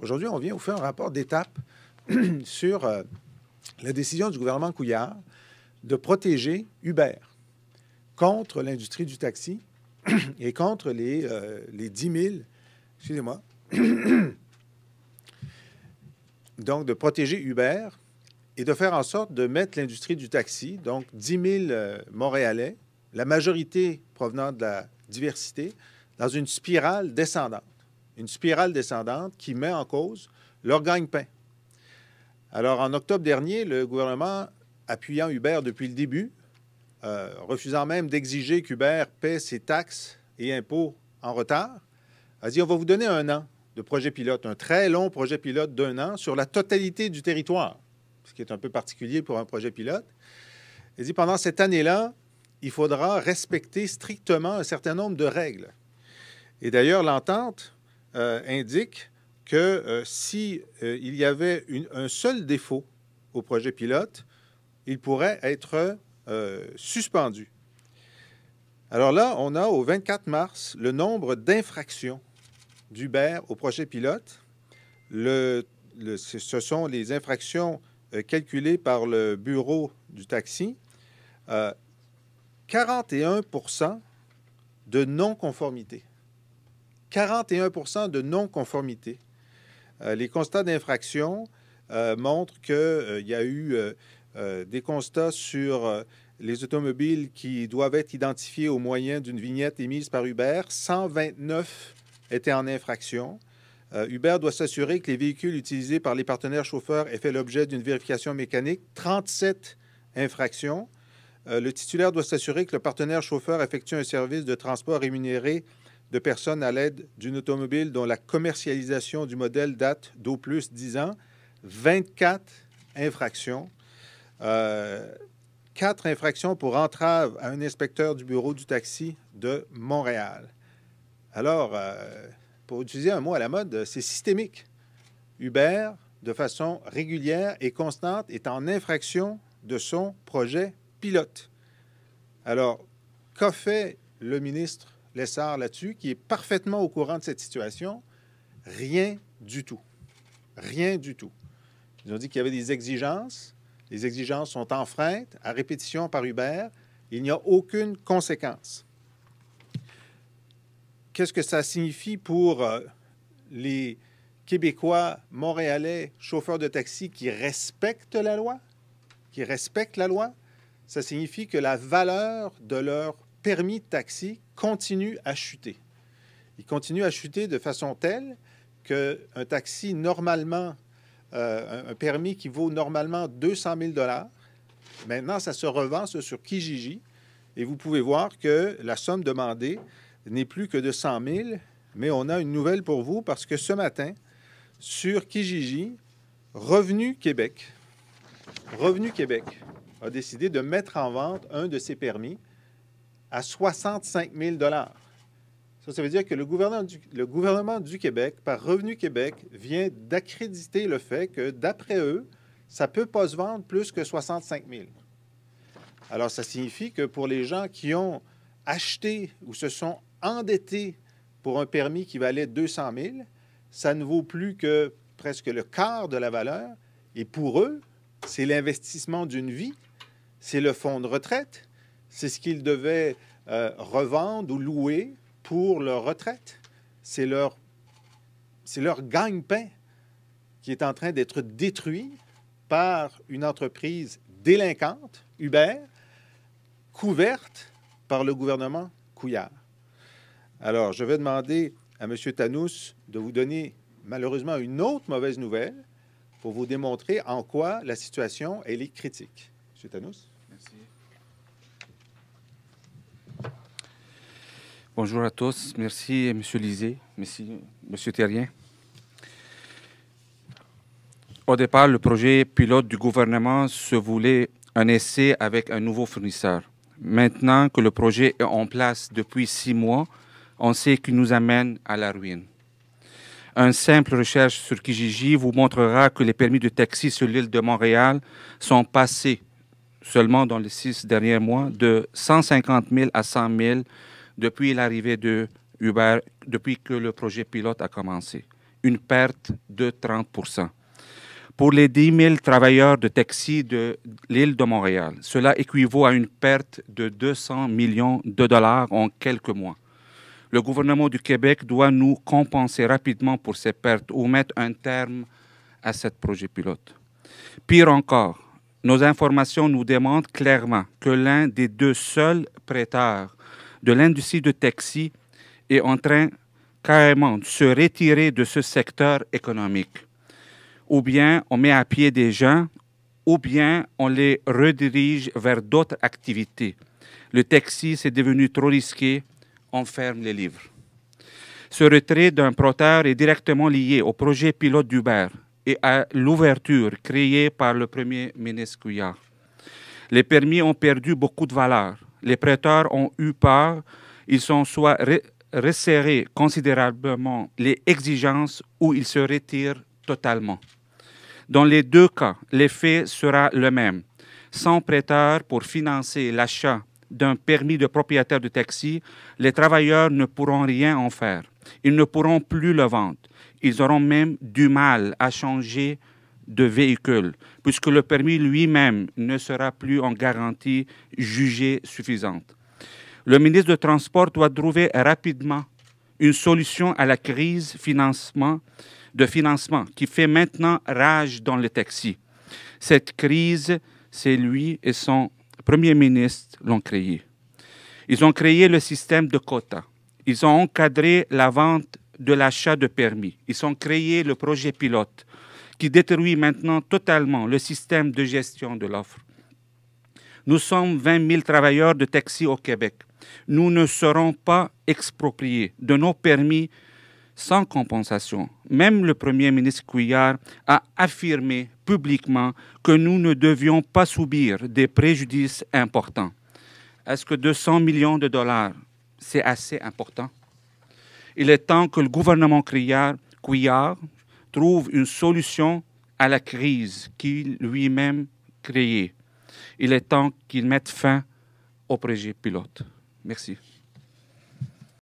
Aujourd'hui, on vient, vous faire un rapport d'étape sur euh, la décision du gouvernement Couillard de protéger Uber contre l'industrie du taxi et contre les, 10 euh, 000, excusez-moi, donc de protéger Uber et de faire en sorte de mettre l'industrie du taxi, donc 10 000 euh, Montréalais, la majorité provenant de la diversité, dans une spirale descendante une spirale descendante qui met en cause leur gagne-pain. Alors, en octobre dernier, le gouvernement, appuyant Hubert depuis le début, euh, refusant même d'exiger qu'Hubert paie ses taxes et impôts en retard, a dit on va vous donner un an de projet pilote, un très long projet pilote d'un an sur la totalité du territoire, ce qui est un peu particulier pour un projet pilote. Il dit pendant cette année-là, il faudra respecter strictement un certain nombre de règles. Et d'ailleurs, l'entente euh, indique que s'il euh, si euh, il y avait un seul défaut au projet pilote, il pourrait être suspendu. Alors là, on a au 24 mars le nombre d'infractions d'Uber au projet pilote. ce sont les infractions calculées par le bureau du taxi. 41 de non-conformité. 41 de non-conformité. Euh, les constats d'infraction euh, montrent qu'il euh, y a eu des constats sur les automobiles qui doivent être identifiés au moyen d'une vignette émise par Uber. 129 étaient en infraction. Uber doit s'assurer que les véhicules utilisés par les partenaires chauffeurs aient fait l'objet d'une vérification mécanique. 37 infractions. le titulaire doit s'assurer que le partenaire chauffeur effectue un service de transport rémunéré de personnes à l'aide d'une automobile dont la commercialisation du modèle date d'au plus 10 ans, 24 infractions, euh, Quatre infractions pour entrave à un inspecteur du bureau du taxi de Montréal. Alors, euh, pour utiliser un mot à la mode, c'est systémique. Uber, de façon régulière et constante, est en infraction de son projet pilote. Alors, qu'a fait le ministre Lessard là-dessus, qui est parfaitement au courant de cette situation. Rien du tout. Rien du tout. Ils ont dit qu'il y avait des exigences. Les exigences sont enfreintes à répétition par Hubert. Il n'y a aucune conséquence. Qu'est-ce que ça signifie pour euh, les Québécois, Montréalais, chauffeurs de taxi qui respectent la loi? Qui respectent la loi? Ça signifie que la valeur de leur permis de taxi continue à chuter. Il continue à chuter de façon telle qu'un taxi normalement, euh, un permis qui vaut normalement 200 000 maintenant, ça se revend sur Kijiji. Et vous pouvez voir que la somme demandée n'est plus que de 100 000 mais on a une nouvelle pour vous parce que ce matin, sur Kijiji, Revenu Québec, Revenu Québec a décidé de mettre en vente un de ses permis à 65 000 ça, ça veut dire que le gouvernement, du, Québec, par Revenu Québec, vient d'accréditer le fait que, d'après eux, ça ne peut pas se vendre plus que 65 000 Alors, ça signifie que pour les gens qui ont acheté ou se sont endettés pour un permis qui valait 200 000 ça ne vaut plus que presque le quart de la valeur. Et pour eux, c'est l'investissement d'une vie, c'est le fonds de retraite, c'est ce qu'ils devaient euh, revendre ou louer pour leur retraite. C'est leur, c'est leur gagne-pain qui est en train d'être détruit par une entreprise délinquante, Uber, couverte par le gouvernement Couillard. Alors, je vais demander à M. Tanous de vous donner malheureusement une autre mauvaise nouvelle pour vous démontrer en quoi la situation est critique. M. Tanous. Bonjour à tous. Merci, Monsieur Lisée, merci, Monsieur Terrien. Au départ, le projet pilote du gouvernement se voulait un essai avec un nouveau fournisseur. Maintenant que le projet est en place depuis six mois, on sait qu'il nous amène à la ruine. Une simple recherche sur Kijiji vous montrera que les permis de taxi sur l'île de Montréal sont passés seulement dans les six derniers mois de 150 000 à 100 000 depuis l'arrivée de Uber, depuis que le projet pilote a commencé. Une perte de 30 Pour les 10 000 travailleurs de taxi de l'île de Montréal, cela équivaut à une perte de 200 millions de dollars en quelques mois. Le gouvernement du Québec doit nous compenser rapidement pour ces pertes ou mettre un terme à ce projet pilote. Pire encore, nos informations nous demandent clairement que l'un des deux seuls prêteurs de l'industrie de taxi est en train carrément de se retirer de ce secteur économique. Ou bien on met à pied des gens, ou bien on les redirige vers d'autres activités. Le taxi, s'est devenu trop risqué, on ferme les livres. Ce retrait d'un proteur est directement lié au projet pilote d'Uber et à l'ouverture créée par le premier ministre Les permis ont perdu beaucoup de valeur les prêteurs ont eu peur. Ils sont soit resserré considérablement les exigences ou ils se retirent totalement. Dans les deux cas, l'effet sera le même. Sans prêteur pour financer l'achat d'un permis de propriétaire de taxi, les travailleurs ne pourront rien en faire. Ils ne pourront plus le vendre. Ils auront même du mal à changer de véhicules, puisque le permis lui-même ne sera plus en garantie jugée suffisante. Le ministre de Transport doit trouver rapidement une solution à la crise de financement qui fait maintenant rage dans les taxis. Cette crise, c'est lui et son premier ministre l'ont créée. Ils ont créé le système de quotas. Ils ont encadré la vente de l'achat de permis. Ils ont créé le projet pilote qui détruit maintenant totalement le système de gestion de l'offre. Nous sommes 20 000 travailleurs de taxi au Québec. Nous ne serons pas expropriés de nos permis sans compensation. Même le Premier ministre Couillard a affirmé publiquement que nous ne devions pas subir des préjudices importants. Est-ce que 200 millions de dollars, c'est assez important? Il est temps que le gouvernement Couillard, Couillard trouve une solution à la crise qu'il lui-même créait. Il est temps qu'il mette fin au projet pilote. Merci.